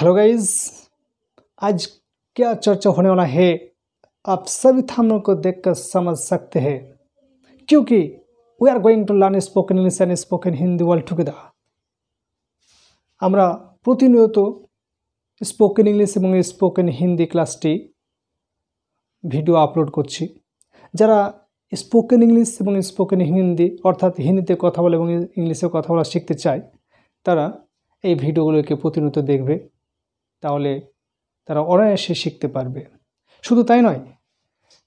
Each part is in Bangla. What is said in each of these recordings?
हेलो गाइज आज क्या चर्चा होने वाला है आप सभी थामनों को देखकर समझ सकते हैं क्योंकि we are going to learn spoken English and spoken Hindi world together আমরা প্রতিনিয়ত স্পোকেন ইংলিশ এবং স্পোকেন হিন্দি ক্লাসটি ভিডিও আপলোড করছি যারা স্পোকেন ইংলিশ এবং স্পোকেন হিন্দি অর্থাৎ হিন্দিতে কথা বলা এবং ইংলিশে কথা বলা শিখতে চায় তারা এই ভিডিওগুলোকে প্রতিনিয়ত দেখবে তাহলে তারা অনায়াসে শিখতে পারবে শুধু তাই নয়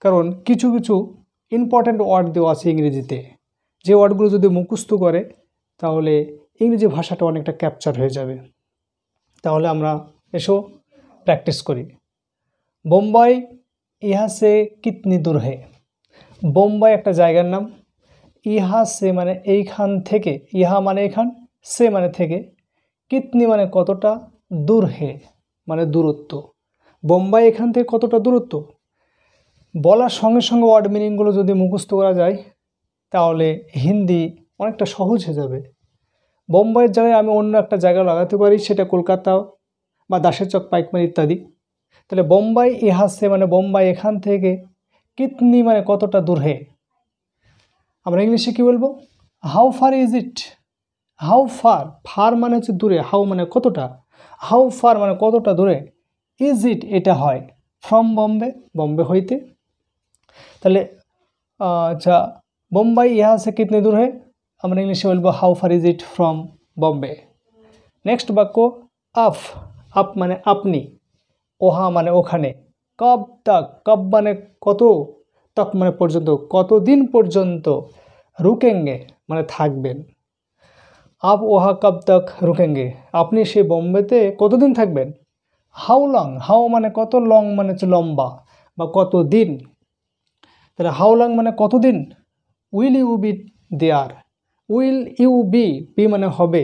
কারণ কিছু কিছু ইম্পর্ট্যান্ট ওয়ার্ড দেওয়া আছে ইংরেজিতে যে ওয়ার্ডগুলো যদি মুখস্থ করে তাহলে ইংরেজি ভাষাটা অনেকটা ক্যাপচার হয়ে যাবে তাহলে আমরা এসো প্র্যাকটিস করি বোম্বাই ইহাসে কিতনি দূর হে বোম্বাই একটা জায়গার নাম ইহা সে মানে এইখান থেকে ইহা মানে এখান সে মানে থেকে কিতনি মানে কতটা দূর হে মানে দূরত্ব বোম্বাই এখান থেকে কতটা দূরত্ব বলার সঙ্গে সঙ্গে ওয়ার্ড মিনিংগুলো যদি মুখস্থ করা যায় তাহলে হিন্দি অনেকটা সহজ হয়ে যাবে বোম্বাইয়ের জায়গায় আমি অন্য একটা জায়গা লাগাতে পারি সেটা কলকাতা বা দাসের চক পাইকমারি ইত্যাদি তাহলে বোম্বাই ইহাসে মানে বোম্বাই এখান থেকে কিতনি মানে কতটা দূর হে আমরা ইংলিশে কি বলবো how far is it how far far মানে হচ্ছে দূরে হাউ মানে কতটা হাউ ফার মানে কতটা দূরে ইজ ইট এটা হয় ফ্রম বম্বে বম্বে হইতে তাহলে আচ্ছা বোম্বাই ইহা সে কিতনে দূর হে আমরা ইংলিশে বলবো how far is it from Bombay next বাক্য আফ আপ মানে আপনি ওহা মানে ওখানে কব তাক কব মানে কত তক মানে পর্যন্ত কতদিন পর্যন্ত রুকেঙ্গে মানে থাকবেন আপ ওহা কব তক রুকেঙ্গে আপনি সে বোম্বেতে কতদিন থাকবেন হাউ লং হাউ মানে কত লং মানে হচ্ছে লম্বা বা কত দিন তাহলে হাউ লং মানে কতদিন will you be there will you be be মানে হবে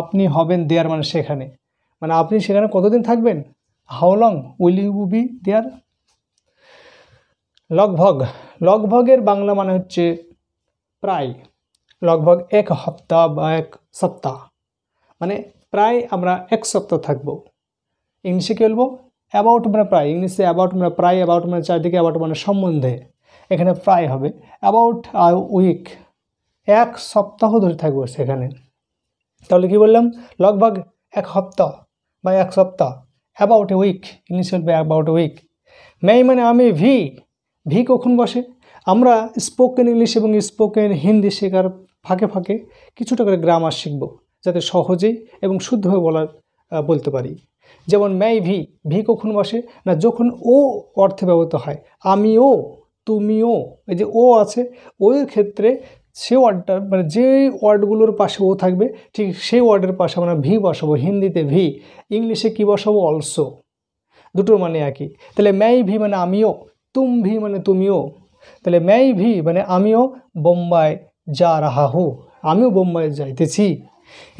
আপনি হবেন দেয়ার মানে সেখানে মানে আপনি সেখানে কতদিন থাকবেন how long will you be there লগভগ লগভগের বাংলা মানে হচ্ছে প্রায় লগভগ এক হপ্তাহ বা এক সপ্তাহ মানে প্রায় আমরা এক সপ্তাহ থাকব ইংলিশে কী বলবো অ্যাবাউট মানে প্রায় ইংলিশে অ্যাবাউট মানে প্রায় অ্যাবাউট মানে চারদিকে অ্যাবাউট মানে সম্বন্ধে এখানে প্রায় হবে অ্যাবাউট উইক এক সপ্তাহ ধরে থাকবো সেখানে তাহলে কি বললাম লগভগ এক হপ্তাহ বা এক সপ্তাহ অ্যাবাউট এ উইক ইংলিশ বলবে অ্যাবাউট এ উইক মেই মানে আমি ভি ভি কখন বসে আমরা স্পোকেন ইংলিশ এবং স্পোকেন হিন্দি শেখার ফাঁকে ফাঁকে কিছুটা করে গ্রামার শিখব যাতে সহজেই এবং শুদ্ধভাবে বলার বলতে পারি যেমন ম্যাই ভি ভি কখন বসে না যখন ও অর্থে ব্যবহৃত হয় আমিও তুমিও এই যে ও আছে ওর ক্ষেত্রে সে ওয়ার্ডটা মানে যে ওয়ার্ডগুলোর পাশে ও থাকবে ঠিক সেই ওয়ার্ডের পাশে আমরা ভি বসাবো হিন্দিতে ভি ইংলিশে কি বসাবো অলসো দুটোর মানে একই তাহলে ম্যাই ভি মানে আমিও তুম ভি মানে তুমিও তাহলে ম্যাই ভি মানে আমিও বোম্বাই যা রাহা হো আমিও বোম্বাইয়ে যাইতেছি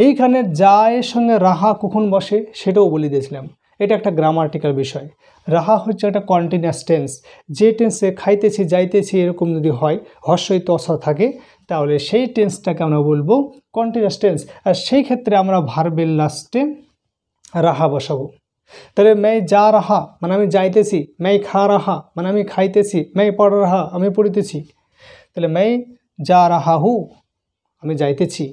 এইখানে যা এর সঙ্গে রাহা কখন বসে সেটাও বলে দিয়েছিলাম এটা একটা গ্রামার্টিক্যাল বিষয় রাহা হচ্ছে একটা কন্টিনিউয়াস টেন্স যে টেন্সে খাইতেছি যাইতেছি এরকম যদি হয় হর্ষই তসা থাকে তাহলে সেই টেন্সটাকে আমরা বলবো কন্টিনিউয়াস টেন্স আর সেই ক্ষেত্রে আমরা ভার্বের লাস্টে রাহা বসাবো তাহলে মেয়ে যা রাহা মানে আমি যাইতেছি মেয়ে খা রাহা মানে আমি খাইতেছি মেয়ে পড়া রাহা আমি পড়িতেছি তাহলে মেয়ে যা রাহাহু আমি যাইতেছি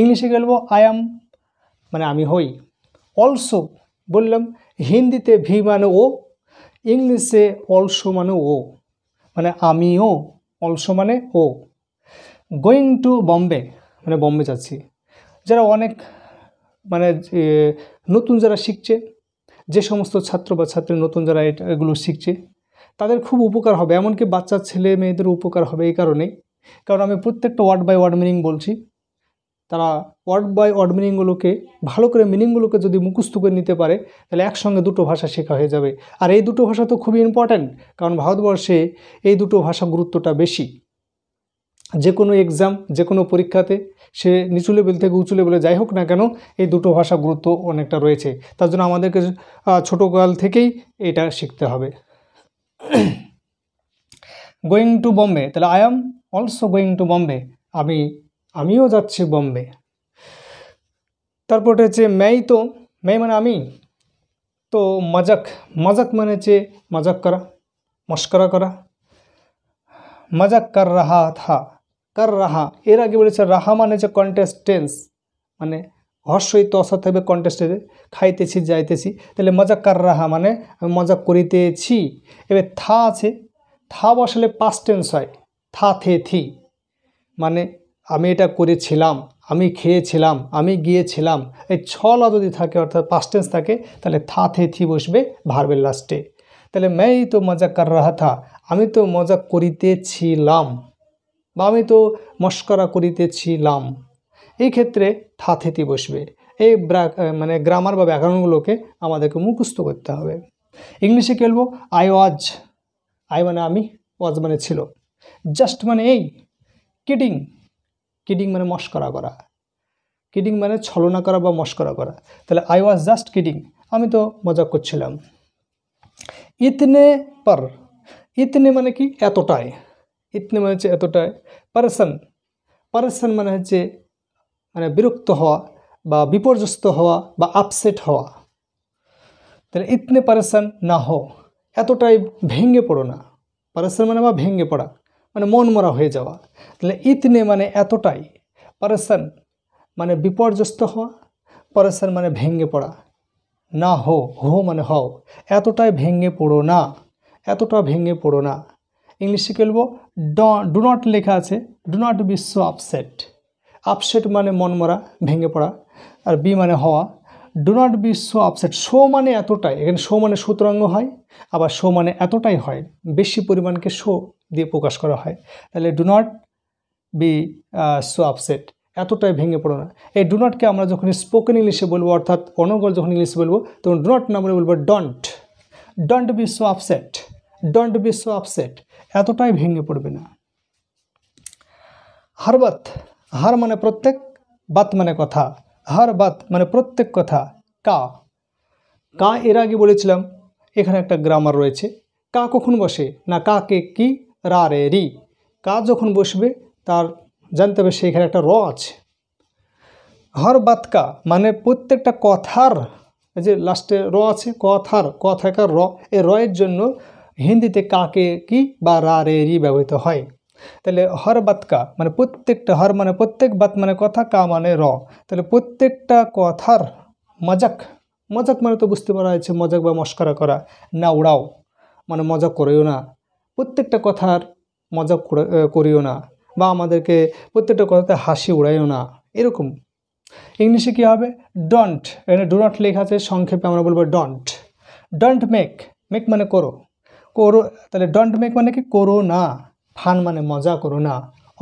ইংলিশে গেলব আই অ্যাম মানে আমি হই অলসো বললাম হিন্দিতে ভি মানে ও ইংলিশে অলসো মানে ও মানে আমিও অলসো মানে ও গোয়িং টু বম্বে মানে বম্বে যাচ্ছি যারা অনেক মানে নতুন যারা শিখছে যে সমস্ত ছাত্র বা ছাত্রী নতুন যারা এগুলো শিখছে তাদের খুব উপকার হবে এমনকি বাচ্চা ছেলে মেয়েদের উপকার হবে এই কারণেই কারণ আমি প্রত্যেকটা ওয়ার্ড বাই ওয়ার্ড মিনিং বলছি তারা ওয়ার্ড বাই ওয়ার্ড মিনিংগুলোকে ভালো করে মিনিংগুলোকে যদি মুখস্থ করে নিতে পারে তাহলে একসঙ্গে দুটো ভাষা শেখা হয়ে যাবে আর এই দুটো ভাষা তো খুবই ইম্পর্ট্যান্ট কারণ ভারতবর্ষে এই দুটো ভাষা গুরুত্বটা বেশি যে কোনো এক্সাম যে কোনো পরীক্ষাতে সে নিচু লেভেল থেকে উঁচু লেভেলে যাই হোক না কেন এই দুটো ভাষা গুরুত্ব অনেকটা রয়েছে তার জন্য আমাদেরকে ছোটোকাল থেকেই এটা শিখতে হবে গোয়িং টু বম্বে তাহলে I am also going to Bombay আমি আমিও যাচ্ছি বম্বে তারপরে হচ্ছে ম্যাই তো ম্যাই মানে আমি তো মজাক মজাক মানে হচ্ছে মজাক করা মস্করা করা মজাক কর রাহা থা কর রাহা এর আগে বলেছে রাহা মানে হচ্ছে কন্টেস্টেন্স মানে হর্ষই তো অসৎ থাকবে কন্টেস্টে খাইতেছি যাইতেছি তাহলে মজাক কর রাহা মানে আমি মজা করিতেছি এবার থা আছে থা বসালে পাস টেন্স হয় থা থে থি মানে আমি এটা করেছিলাম আমি খেয়েছিলাম আমি গিয়েছিলাম এই ছলা যদি থাকে অর্থাৎ পাস টেন্স থাকে তাহলে থা থে থি বসবে ভার্বের লাস্টে তাহলে ম্যাই তো মজা কার রাহা থা আমি তো মজা করিতেছিলাম বা আমি তো মস্করা করিতেছিলাম এই ক্ষেত্রে থা থেতি বসবে এই মানে গ্রামার বা ব্যাকরণগুলোকে আমাদেরকে মুখস্থ করতে হবে ইংলিশে কি আই ওয়াজ আই মানে আমি ওয়াজ মানে ছিল জাস্ট মানে এই কিডিং কিডিং মানে মস্করা করা কিডিং মানে ছলনা করা বা মস্করা করা তাহলে আই ওয়াজ জাস্ট কিডিং আমি তো মজা করছিলাম ইতনে পার ইতনে মানে কি এতটায় ইতনে মানে হচ্ছে এতটায় পারসন পারসন মানে হচ্ছে মানে বিরক্ত হওয়া বা বিপর্যস্ত হওয়া বা আপসেট হওয়া তাহলে ইতনে পারসন না হোক এতটাই ভেঙ্গে পড়ো না পারাসার মানে বা ভেঙ্গে পড়া মানে মন মরা হয়ে যাওয়া তাহলে ইতনে মানে এতটাই পারেশান মানে বিপর্যস্ত হওয়া পারাসান মানে ভেঙ্গে পড়া না হো হো মানে হও এতটাই ভেঙ্গে পড়ো না এতটা ভেঙ্গে পড়ো না ইংলিশে বলবো ডু নট লেখা আছে do not be so upset upset মানে মন মরা ভেঙে পড়া আর বি মানে হওয়া do not be so upset so মানে এতটাই এখানে সো মানে সুতরাঙ্গ হয় আবার সো মানে এতটাই হয় বেশি পরিমাণকে সো দিয়ে প্রকাশ করা হয় তাহলে do not be so upset এতটাই ভেঙে পড়ো না এই ডো নটকে আমরা যখন স্পোকেন ইংলিশে বলবো অর্থাৎ অনর্গল যখন ইংলিশে বলবো তখন ডো নট না বলে বলবো don't don't be so upset don't be so upset এতটাই ভেঙে পড়বে না হারবাত হার মানে প্রত্যেক বাত মানে কথা হার বাত মানে প্রত্যেক কথা কা কা এর আগে বলেছিলাম এখানে একটা গ্রামার রয়েছে কা কখন বসে না কাকে কে কি রা রে রি কা যখন বসবে তার জানতে হবে সেখানে একটা র আছে হর বাত কা মানে প্রত্যেকটা কথার যে লাস্টে র আছে কথার কথাকার র এ রয়ের জন্য হিন্দিতে কাকে কি বা রা রে রি ব্যবহৃত হয় তাহলে হর বাতকা মানে প্রত্যেকটা হর মানে প্রত্যেক বাত মানে কথা কা মানে র তাহলে প্রত্যেকটা কথার মজাক মজাক মানে তো বুঝতে পারা হয়েছে মজাক বা মস্করা করা না উড়াও মানে মজা করেও না প্রত্যেকটা কথার মজাক করিও না বা আমাদেরকে প্রত্যেকটা কথাতে হাসি উড়াইও না এরকম ইংলিশে কী হবে ডন্ট এখানে ডো নট লেখা আছে সংক্ষেপে আমরা বলবো ডন্ট ডন্ট মেক মেক মানে করো করো তাহলে ডন্ট মেক মানে কি করো না ফান মানে মজা করো না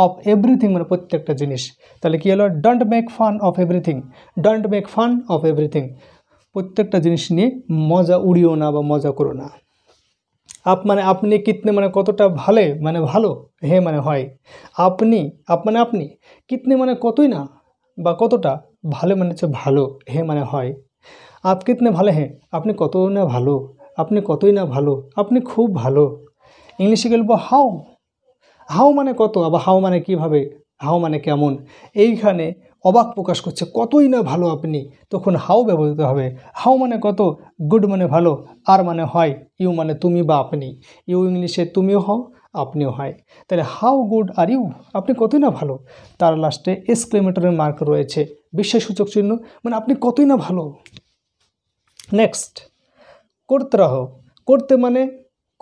অফ এভরিথিং মানে প্রত্যেকটা জিনিস তাহলে কী হলো don't make fun of everything don't make fun of everything প্রত্যেকটা জিনিস নিয়ে মজা উড়িও না বা মজা করো না আপ মানে আপনি কিতনে মানে কতটা ভালে মানে ভালো হে মানে হয় আপনি আপ মানে আপনি কিতনে মানে কতই না বা কতটা ভালো মানে হচ্ছে ভালো হে মানে হয় আপ কিতনে ভালো হ্যাঁ আপনি কত না ভালো আপনি কতই না ভালো আপনি খুব ভালো ইংলিশে বলবো হাও হাও মানে কত আবার হাও মানে কিভাবে হাও মানে কেমন এইখানে অবাক প্রকাশ করছে কতই না ভালো আপনি তখন হাউ ব্যবহৃত হবে হাউ মানে কত গুড মানে ভালো আর মানে হয় ইউ মানে তুমি বা আপনি ইউ ইংলিশে তুমিও হও আপনিও হয় তাহলে হাউ গুড আর ইউ আপনি কতই না ভালো তার লাস্টে এক্সক্লেমেটরের মার্ক রয়েছে সূচক চিহ্ন মানে আপনি কতই না ভালো নেক্সট করতে রাহ করতে মানে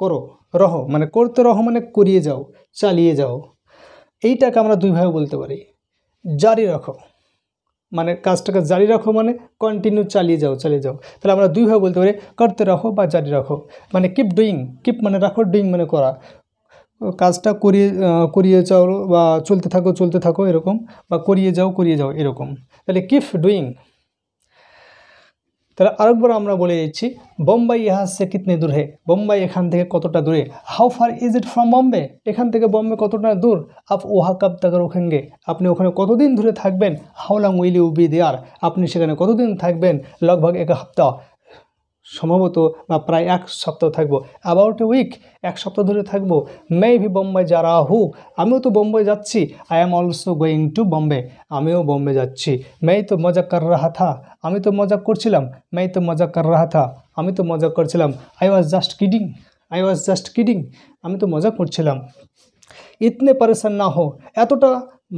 করো রহ মানে করতে রহ মানে করিয়ে যাও চালিয়ে যাও এইটাকে আমরা দুইভাবে বলতে পারি জারি রাখো মানে কাজটাকে জারি রাখো মানে কন্টিনিউ চালিয়ে যাও চালিয়ে যাও তাহলে আমরা দুইভাবে বলতে পারি করতে রাখো বা জারি রাখো মানে কিপ ডুইং কিপ মানে রাখো ডুইং মানে করা কাজটা করিয়ে করিয়ে যাও বা চলতে থাকো চলতে থাকো এরকম বা করিয়ে যাও করিয়ে যাও এরকম তাহলে কিপ ডুইং তাহলে আরেকবার আমরা বলে দিচ্ছি বোম্বাই ইহা সে কিতনে দূর হে বোম্বাই এখান থেকে কতটা দূরে how far is it from Bombay এখান থেকে বোম্বে কতটা দূর আপ ওহা কাপ তাকার ওখানে আপনি ওখানে কতদিন ধরে থাকবেন how long will you be there আপনি সেখানে কতদিন থাকবেন লগভগ এক হপ্তাহ সম্ভবত বা প্রায় এক সপ্তাহ থাকবো অ্যাবাউট এ উইক এক সপ্তাহ ধরে থাকবো মে ভি বোম্বে যারা হু আমিও তো বোম্বে যাচ্ছি I am also going to Bombay আমিও বোম্বে যাচ্ছি মেই তো মজা কর রাহা থা আমি তো মজা করছিলাম মেই তো মজা কর রাহা থা আমি তো মজা করছিলাম I was just kidding I was just kidding আমি তো মজা করছিলাম ইতনে পরেশান না হো এতটা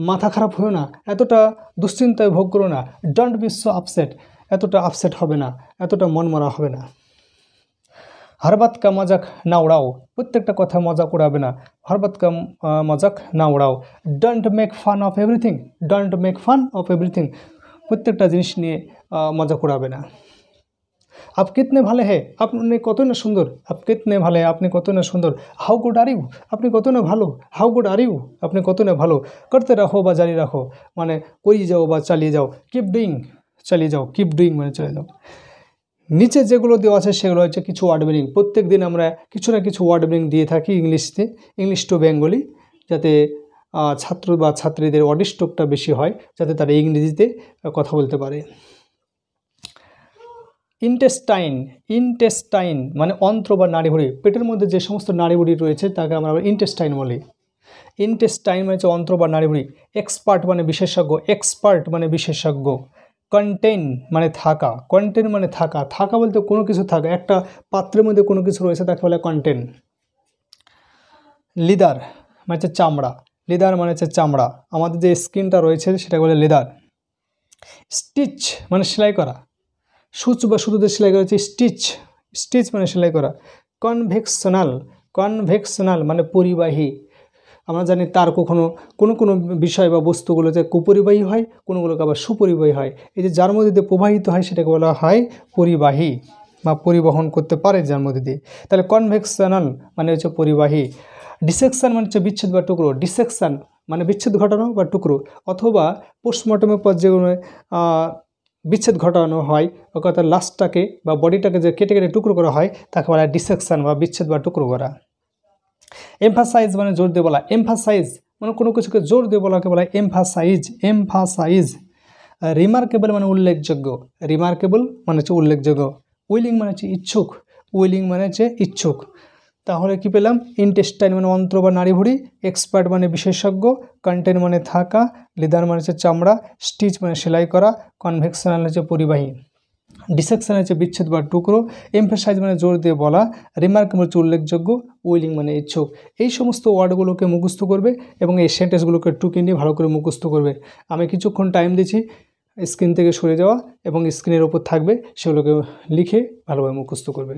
মাথা খারাপ হয়েও না এতটা দুশ্চিন্তায় ভোগ করো না ডোন্ট বি সো আপসেট এতটা আপসেট হবে না এতটা মনমরা হবে না হরবাতকা মজাক না উড়াও প্রত্যেকটা কথা মজাক উড়াবে না হরবাতকা মজাক না উড়াও don't make fun of everything don't make fun of everything প্রত্যেকটা জিনিস নিয়ে মজাক উড়াবে না আপ কিতনে ভালে হে আপনি কত না সুন্দর আপ কিতনে ভালে আপনি কত না সুন্দর হাউ গুড আর ইউ আপনি কত না ভালো হাউ গুড আর ইউ আপনি কত না ভালো করতে রাখো বা জারি রাখো মানে করিয়ে যাও বা চালিয়ে যাও কিপ ডুইং চালিয়ে যাও কিপ ডুইং মানে চলে যাও নিচে যেগুলো দেওয়া আছে সেগুলো হচ্ছে কিছু ওয়ার্ড মিনিং প্রত্যেক দিন আমরা কিছু না কিছু ওয়ার্ড মিনিং দিয়ে থাকি ইংলিশতে ইংলিশ টু বেঙ্গলি যাতে ছাত্র বা ছাত্রীদের স্টোকটা বেশি হয় যাতে তারা ইংরেজিতে কথা বলতে পারে ইনটেস্টাইন ইনটেস্টাইন মানে অন্ত্র বা নাড়িভুড়ি পেটের মধ্যে যে সমস্ত নাড়িভুড়ি রয়েছে তাকে আমরা ইনটেস্টাইন বলি ইনটেস্টাইন মানে হচ্ছে অন্ত্র বা নাড়িভুড়ি এক্সপার্ট মানে বিশেষজ্ঞ এক্সপার্ট মানে বিশেষজ্ঞ কন্টেন মানে থাকা কন্টেন মানে থাকা থাকা বলতে কোনো কিছু থাকা একটা পাত্রের মধ্যে কোনো কিছু রয়েছে তাকে বলে কন্টেন লিদার মানে হচ্ছে চামড়া লিদার মানে হচ্ছে চামড়া আমাদের যে স্কিনটা রয়েছে সেটা বলে লিদার স্টিচ মানে সেলাই করা সূচ বা সুতোতে সেলাই করা হচ্ছে স্টিচ স্টিচ মানে সেলাই করা কনভেকশনাল কনভেকশনাল মানে পরিবাহী আমরা জানি তার কখনো কোনো কোনো বিষয় বা বস্তুগুলো যে কুপরিবাহী হয় কোনোগুলোকে আবার সুপরিবাহী হয় এই যে যার মধ্যে দিয়ে প্রবাহিত হয় সেটাকে বলা হয় পরিবাহী বা পরিবহন করতে পারে যার মধ্যে দিয়ে তাহলে কনভেকশনাল মানে হচ্ছে পরিবাহী ডিসেকশান মানে হচ্ছে বিচ্ছেদ বা টুকরো ডিসেকশান মানে বিচ্ছেদ ঘটানো বা টুকরো অথবা পোস্টমর্টমের পর্যায়ে বিচ্ছেদ ঘটানো হয় অর্থাৎ লাস্টটাকে বা বডিটাকে যে কেটে কেটে টুকরো করা হয় তাকে বলা হয় ডিসেকশান বা বিচ্ছেদ বা টুকরো করা এমফাসাইজ মানে জোর দিয়ে বলা এমফাসাইজ মানে কোনো কিছুকে জোর দিয়ে বলাকে বলা হয় এমফাসাইজ এমফাসাইজ রিমার্কেবল মানে উল্লেখযোগ্য রিমার্কেবল মানে হচ্ছে উল্লেখযোগ্য উইলিং মানে হচ্ছে ইচ্ছুক উইলিং মানে হচ্ছে ইচ্ছুক তাহলে কি পেলাম ইনটেস্টাইন মানে অন্ত্র বা নাড়িভুড়ি এক্সপার্ট মানে বিশেষজ্ঞ কন্টেন্ট মানে থাকা লিদার মানে হচ্ছে চামড়া স্টিচ মানে সেলাই করা কনভেকশনাল মানে হচ্ছে পরিবাহী ডিসেকশান হচ্ছে বিচ্ছেদ বা টুকরো এমফেসাইজ মানে জোর দিয়ে বলা রিমার্ক মানে হচ্ছে উল্লেখযোগ্য উইলিং মানে ইচ্ছুক এই সমস্ত ওয়ার্ডগুলোকে মুখস্থ করবে এবং এই সেন্টেন্সগুলোকে টুকি নিয়ে ভালো করে মুখস্থ করবে আমি কিছুক্ষণ টাইম দিচ্ছি স্ক্রিন থেকে সরে যাওয়া এবং স্ক্রিনের ওপর থাকবে সেগুলোকে লিখে ভালোভাবে মুখস্থ করবে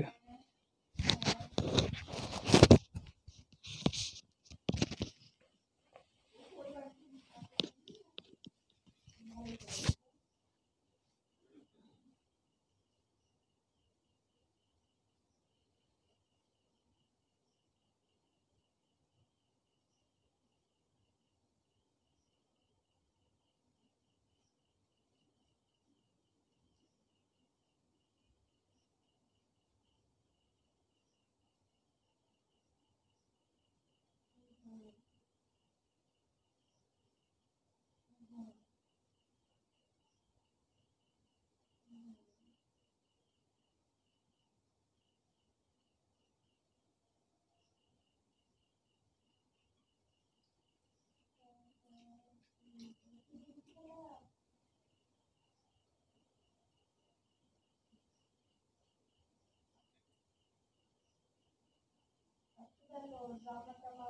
Tá joga pra uma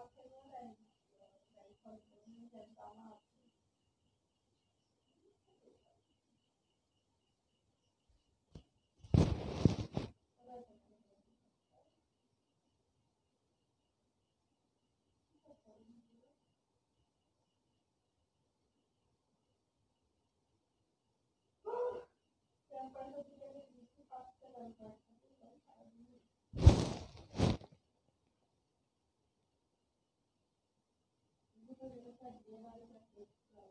我觉得在吉安应该可以出来。